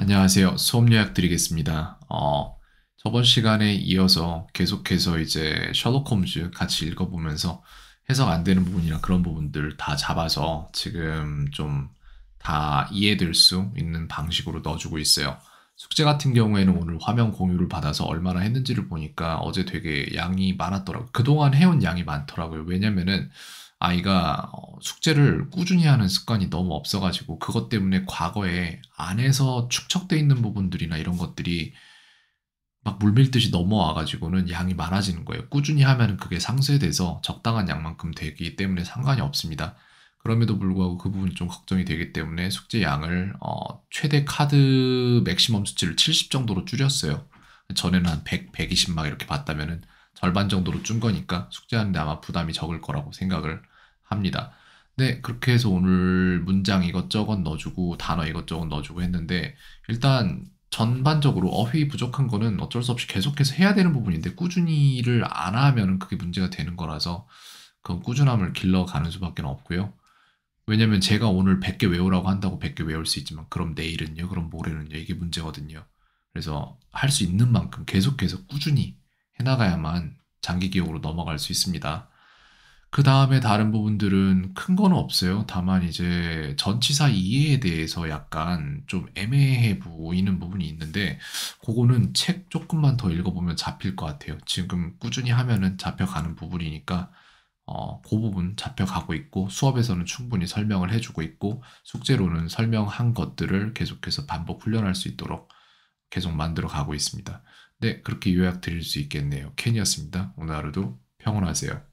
안녕하세요. 수업 요약 드리겠습니다. 어, 저번 시간에 이어서 계속해서 이제 셜록 홈즈 같이 읽어보면서 해석 안 되는 부분이나 그런 부분들 다 잡아서 지금 좀 다 이해될 수 있는 방식으로 넣어주고 있어요. 숙제 같은 경우에는 오늘 화면 공유를 받아서 얼마나 했는지를 보니까 어제 되게 양이 많았더라고요. 그동안 해온 양이 많더라고요. 왜냐면은 아이가 어, 숙제를 꾸준히 하는 습관이 너무 없어가지고 그것 때문에 과거에 안에서 축적돼 있는 부분들이나 이런 것들이 막 물밀듯이 넘어와가지고는 양이 많아지는 거예요. 꾸준히 하면 그게 상쇄돼서 적당한 양만큼 되기 때문에 상관이 없습니다. 그럼에도 불구하고 그 부분이 좀 걱정이 되기 때문에 숙제 양을 어, 최대 카드 맥시멈 수치를 70 정도로 줄였어요. 전에는 한 100, 120 막 이렇게 봤다면은 절반 정도로 준 거니까 숙제하는데 아마 부담이 적을 거라고 생각을 합니다. 네, 그렇게 해서 오늘 문장 이것저것 넣어주고 단어 이것저것 넣어주고 했는데 일단 전반적으로 어휘 부족한 거는 어쩔 수 없이 계속해서 해야 되는 부분인데 꾸준히를 안 하면 그게 문제가 되는 거라서 그건 꾸준함을 길러가는 수밖에 없고요. 왜냐면 제가 오늘 100개 외우라고 한다고 100개 외울 수 있지만 그럼 내일은요? 그럼 모레는요? 이게 문제거든요. 그래서 할 수 있는 만큼 계속해서 꾸준히 해나가야만 장기 기억으로 넘어갈 수 있습니다. 그 다음에 다른 부분들은 큰 거는 없어요. 다만 이제 전치사 이해에 대해서 약간 좀 애매해 보이는 부분이 있는데 그거는 책 조금만 더 읽어보면 잡힐 것 같아요. 지금 꾸준히 하면은 잡혀가는 부분이니까 어, 그 부분 잡혀가고 있고 수업에서는 충분히 설명을 해주고 있고 숙제로는 설명한 것들을 계속해서 반복 훈련할 수 있도록 계속 만들어 가고 있습니다. 네, 그렇게 요약 드릴 수 있겠네요. 켄이었습니다. 오늘 하루도 평온하세요.